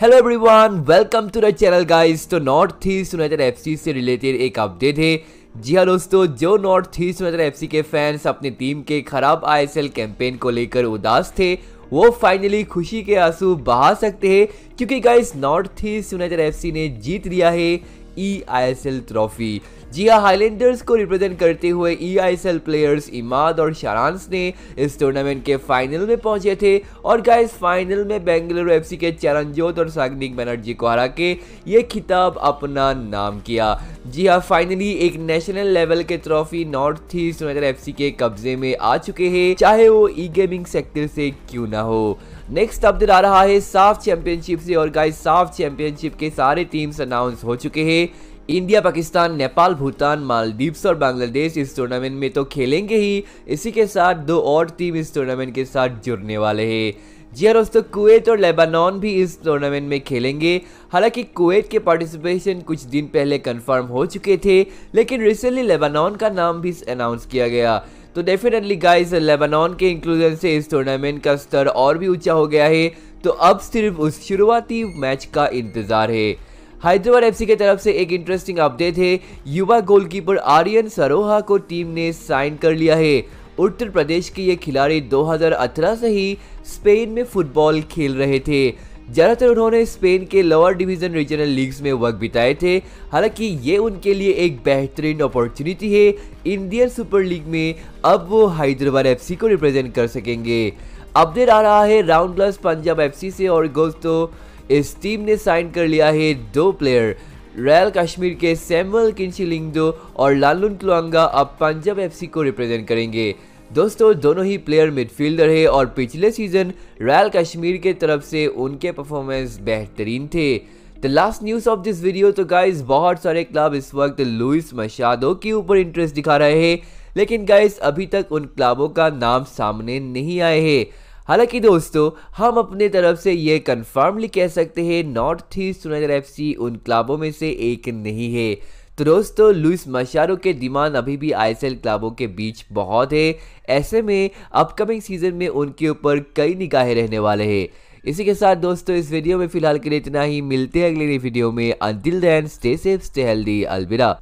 hello everyone welcome to the channel guys तो North East United FC से रिलेटेड एक अपडेट है जी हाँ दोस्तों जो नॉर्थ ईस्ट यूनाइटेड एफसी के फैंस अपनी टीम के खराब आईएसएल कैंपेन को लेकर उदास थे वो फाइनली खुशी के आंसू बहा सकते हैं क्योंकि guys North East United FC ने जीत लिया है ई आई ट्रॉफी जी हाँ हाईलैंडर्स को रिप्रेजेंट करते हुए ई आई प्लेयर्स इमाद और शारांस ने इस टूर्नामेंट के फाइनल में पहुंचे थे और गाइस फाइनल में बेंगलुरु एफसी के चरणजोत और सागनिक बनर्जी को हरा के ये खिताब अपना नाम किया जी हाँ फाइनली एक नेशनल लेवल के ट्रॉफी नॉर्थ ईस्ट नगर एफ के कब्जे में आ चुके हैं चाहे वो ई गेमिंग सेक्टर से क्यों ना हो नेक्स्ट अपडेट आ रहा है साफ चैंपियनशिप से और गाइस साफ चैंपियनशिप के सारे टीम्स अनाउंस हो चुके हैं इंडिया पाकिस्तान नेपाल भूटान मालदीव्स और बांग्लादेश इस टूर्नामेंट में तो खेलेंगे ही इसी के साथ दो और टीम इस टूर्नामेंट के साथ जुड़ने वाले हैं जी हाँ दोस्तों कुवैत और लेबानॉन भी इस टूर्नामेंट में खेलेंगे हालांकि कुवैत के पार्टिसिपेशन कुछ दिन पहले कंफर्म हो चुके थे लेकिन रिसेंटली लेबानॉन का नाम भी अनाउंस किया गया तो डेफिनेटली गाइस लेबानॉन के इंक्लूजन से इस टूर्नामेंट का स्तर और भी ऊंचा हो गया है तो अब सिर्फ उस शुरुआती मैच का इंतज़ार है हैदराबाद एफसी की तरफ से एक इंटरेस्टिंग अपडेट है युवा गोलकीपर आर्यन सरोहा को टीम ने साइन कर लिया है उत्तर प्रदेश के ये खिलाड़ी 2018 से ही स्पेन में फुटबॉल खेल रहे थे ज़्यादातर उन्होंने स्पेन के लोअर डिवीज़न रीजनल लीग्स में वक्त बिताए थे हालांकि ये उनके लिए एक बेहतरीन अपॉर्चुनिटी है इंडियन सुपर लीग में अब वो हैदराबाद एफसी को रिप्रेजेंट कर सकेंगे अपडेट आ रहा है राउंड प्लस पंजाब एफसी से और दोस्तों इस टीम ने साइन कर लिया है दो प्लेयर रॉयल कश्मीर के सैमुअल किन्शिलिंगदो और लालुन क्लोंगा अब पंजाब एफसी को रिप्रेजेंट करेंगे दोस्तों दोनों ही प्लेयर मिडफील्डर है और पिछले सीजन रॉयल कश्मीर के तरफ से उनके परफॉर्मेंस बेहतरीन थे the last news of this video तो गाइज बहुत सारे क्लब इस वक्त लुइस मशादो के ऊपर इंटरेस्ट दिखा रहे हैं लेकिन गाइज अभी तक उन क्लबों का नाम सामने नहीं आए हैं हालांकि दोस्तों हम अपने तरफ से ये कन्फर्मली कह सकते हैं नॉर्थ ईस्ट यूनाइटेड एफ उन क्लबों में से एक नहीं है तो दोस्तों लुइस मशारो के डिमांड अभी भी आईएसएल क्लबों के बीच बहुत है ऐसे में अपकमिंग सीजन में उनके ऊपर कई निकाहे रहने वाले हैं इसी के साथ दोस्तों इस वीडियो में फिलहाल के लिए इतना ही मिलते हैं अगले वीडियो में until then stay safe stay healthy अलविदा